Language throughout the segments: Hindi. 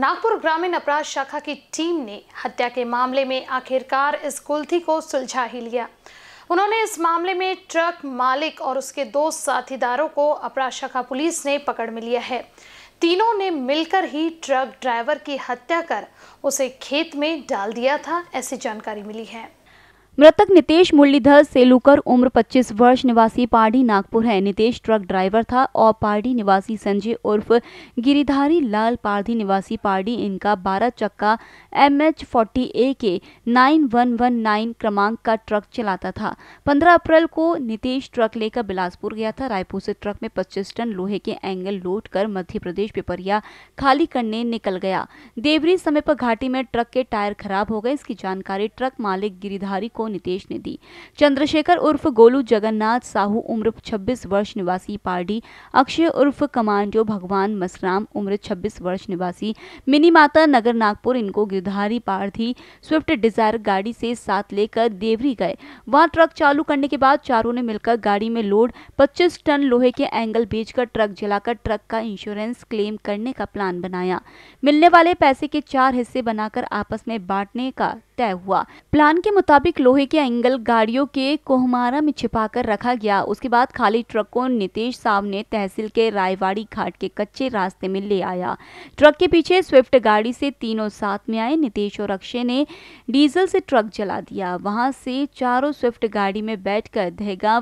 नागपुर ग्रामीण अपराध शाखा की टीम ने हत्या के मामले में आखिरकार इस कुलथी को सुलझा ही लिया उन्होंने इस मामले में ट्रक मालिक और उसके दो साथीदारों को अपराध शाखा पुलिस ने पकड़ में लिया है तीनों ने मिलकर ही ट्रक ड्राइवर की हत्या कर उसे खेत में डाल दिया था ऐसी जानकारी मिली है मृतक नितेश मुरलीधर सेलूकर उम्र 25 वर्ष निवासी पार्डी नागपुर है नितेश ट्रक ड्राइवर था और पार्डी निवासी संजय उर्फ गिरिधारी लाल पार्डी निवासी पार्डी इनका 12 चक्का एम एच ए के 9119 क्रमांक का ट्रक चलाता था 15 अप्रैल को नितेश ट्रक लेकर बिलासपुर गया था रायपुर से ट्रक में 25 टन लोहे के एंगल लोड कर मध्य प्रदेश पिपरिया खाली करने निकल गया देवरी समय पर घाटी में ट्रक के टायर खराब हो गए इसकी जानकारी ट्रक मालिक गिरिधारी को नितेश ने दी चंद्रशेखर उर्फ गोलू जगन्नाथ साहू उम्र 26 वर्ष निवासी पारडी अक्षय उर्फ कमांडो भगवान मसराम उम्र 26 वर्ष निवासी मिनी माता नगर नागपुर इनको गिरधारी पारधी स्विफ्ट डिजायर गाड़ी से साथ लेकर देवरी गए वहां ट्रक चालू करने के बाद चारों ने मिलकर गाड़ी में लोड पच्चीस टन लोहे के एंगल बेचकर ट्रक जलाकर ट्रक का इंश्योरेंस क्लेम करने का प्लान बनाया मिलने वाले पैसे के चार हिस्से बनाकर आपस में बांटने का तय हुआ प्लान के मुताबिक लोहे के एंगल गाड़ियों के कोहमारा में छिपाकर रखा गया उसके बाद खाली ट्रक को नितेश ने तहसील के रायवाड़ी घाट के कच्चे रास्ते में ले आया ट्रक के पीछे स्विफ्ट गाड़ी से तीनों साथ में आए नितेश और अक्षय ने डीजल से ट्रक जला दिया वहां से चारों स्विफ्ट गाड़ी में बैठ कर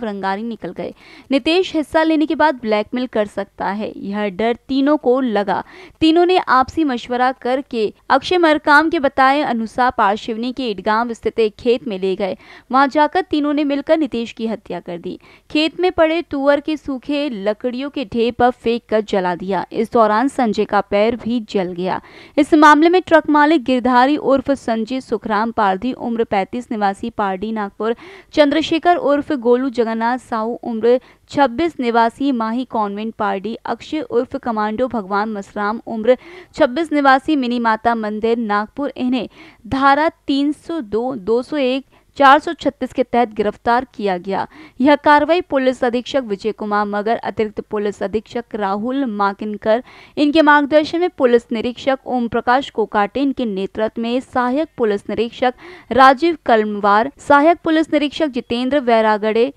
रंगारी निकल गए नितेश हिस्सा लेने के बाद ब्लैकमेल कर सकता है यह डर तीनों को लगा तीनों ने आपसी मशवरा करके अक्षय मरकाम के बताए अनुसार पार्शिव ने राजधानी के ईडगांव स्थित एक खेत में ले गए वहां जाकर तीनों ने मिलकर नितेश की हत्या कर दी खेत में पड़े तुअर के सूखे लकड़ियों के ढेर पर फेंक कर जला दिया इस दौरान संजय का पैर भी जल गया इस मामले में ट्रक मालिक गिरधारी उर्फ संजय सुखराम पारधी उम्र पैंतीस निवासी पारडी नागपुर चंद्रशेखर उर्फ गोलू जगन्नाथ साहू उम्र छब्बीस निवासी माही कॉन्वेंट पार्टी अक्षय उर्फ कमांडो भगवान मसराम उम्र छब्बीस निवासी मिनी माता मंदिर नागपुर इन्हें धारा 302, 201, 436 के तहत गिरफ्तार किया गया यह कार्रवाई पुलिस अधीक्षक विजय कुमार मगर अतिरिक्त पुलिस अधीक्षक राहुल माकिनकर इनके मार्गदर्शन में पुलिस निरीक्षक ओम प्रकाश कोकाटे इनके नेतृत्व में सहायक पुलिस निरीक्षक राजीव कलमवार सहायक पुलिस निरीक्षक जितेंद्र वैरागड़े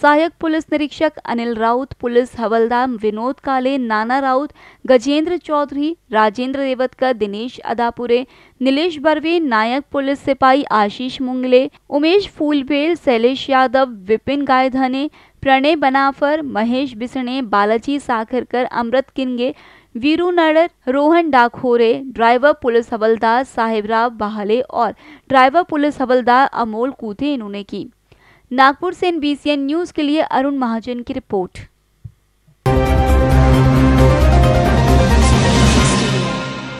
सहायक पुलिस निरीक्षक अनिल राउत पुलिस हवलदार विनोद काले नाना राउत गजेंद्र चौधरी राजेंद्र रेवतकर दिनेश अदापुरे नीलेश बर्वे नायक पुलिस सिपाही आशीष मुंगले उमेश फूलभेल शैलेश यादव विपिन गायधने प्रणय बनाफर महेश बिसने बालाजी साखरकर अमृत किंगे वीरू नड़र रोहन डाखोरे ड्राइवर पुलिस हवलदार साहेबराव बहाले और ड्राइवर पुलिस हवलदार अमोल कूथे इन्होंने की नागपुर से एन न्यूज़ के लिए अरुण महाजन की रिपोर्ट